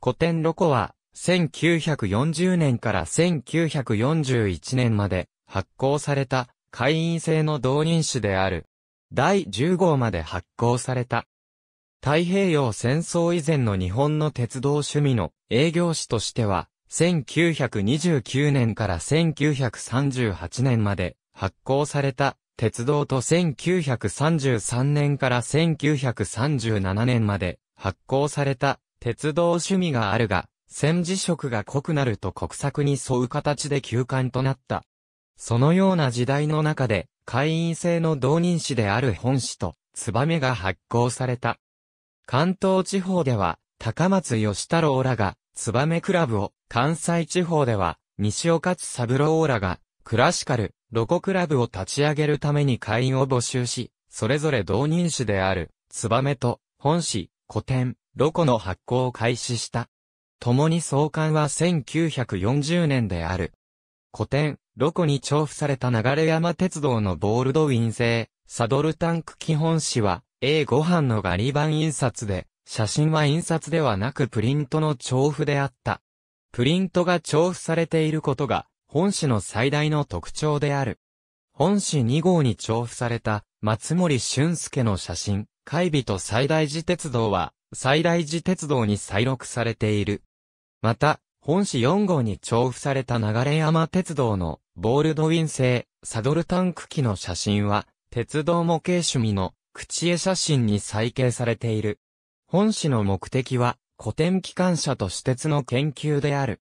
古典ロコは、1940年から1941年まで発行された会員制の導入誌である。第10号まで発行された。太平洋戦争以前の日本の鉄道趣味の営業誌としては、1929年から1938年まで発行された鉄道と1933年から1937年まで発行された鉄道趣味があるが、戦時色が濃くなると国策に沿う形で休館となった。そのような時代の中で、会員制の同人誌である本誌と、ツバメが発行された。関東地方では、高松義太郎らが、ツバメクラブを、関西地方では、西岡津三郎らが、クラシカル、ロコクラブを立ち上げるために会員を募集し、それぞれ同人誌である、ツバメと、本誌、古典、ロコの発行を開始した。共に創刊は1940年である。古典、ロコに調布された流山鉄道のボールドウィン製、サドルタンク基本紙は A5 版のガリ版印刷で、写真は印刷ではなくプリントの調布であった。プリントが調布されていることが、本紙の最大の特徴である。本紙2号に調布された、松森俊介の写真、海人と最大寺鉄道は、西大寺鉄道に再録されている。また、本市4号に調布された流山鉄道のボールドウィン製サドルタンク機の写真は、鉄道模型趣味の口絵写真に再掲されている。本市の目的は、古典機関車と私鉄の研究である。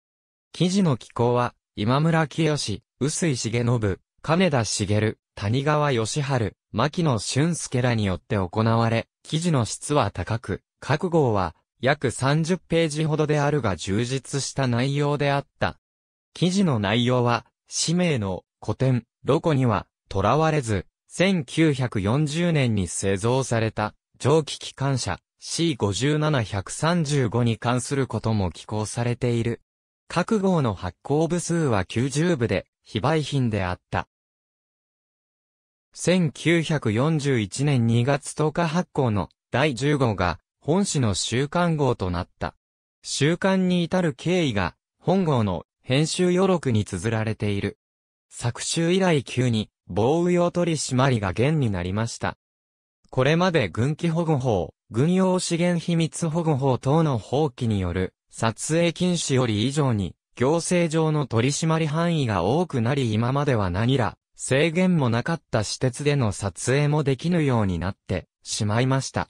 記事の機構は、今村清志、臼井重信、金田茂、谷川義春、牧野俊介らによって行われ、記事の質は高く、各号は約30ページほどであるが充実した内容であった。記事の内容は、氏名の古典、ロコには、とらわれず、1940年に製造された、蒸気機関車 C57135 に関することも寄稿されている。各号の発行部数は90部で、非売品であった。1941年2月10日発行の第10号が本誌の週刊号となった。週刊に至る経緯が本号の編集余録に綴られている。作集以来急に防雨用取締りが弦になりました。これまで軍機保護法、軍用資源秘密保護法等の法規による撮影禁止より以上に行政上の取締り範囲が多くなり今までは何ら制限もなかった私鉄での撮影もできぬようになってしまいました。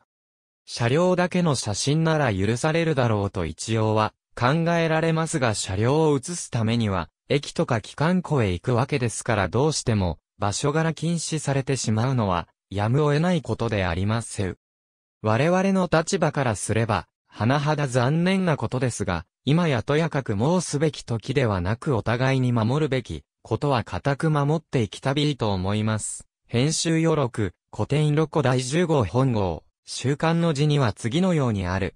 車両だけの写真なら許されるだろうと一応は考えられますが車両を写すためには駅とか機関庫へ行くわけですからどうしても場所柄禁止されてしまうのはやむを得ないことでありますよ。我々の立場からすれば、甚だ残念なことですが、今やとやかく申すべき時ではなくお互いに守るべきことは固く守っていきたびいいと思います。編集予録、古典ロコ第10号本号、週刊の字には次のようにある。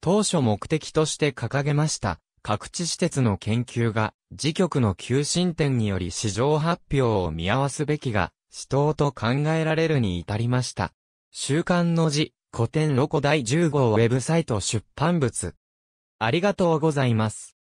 当初目的として掲げました。各地施設の研究が、自局の求心点により市場発表を見合わすべきが、死闘と考えられるに至りました。週刊の字、古典ロコ第10号ウェブサイト出版物。ありがとうございます。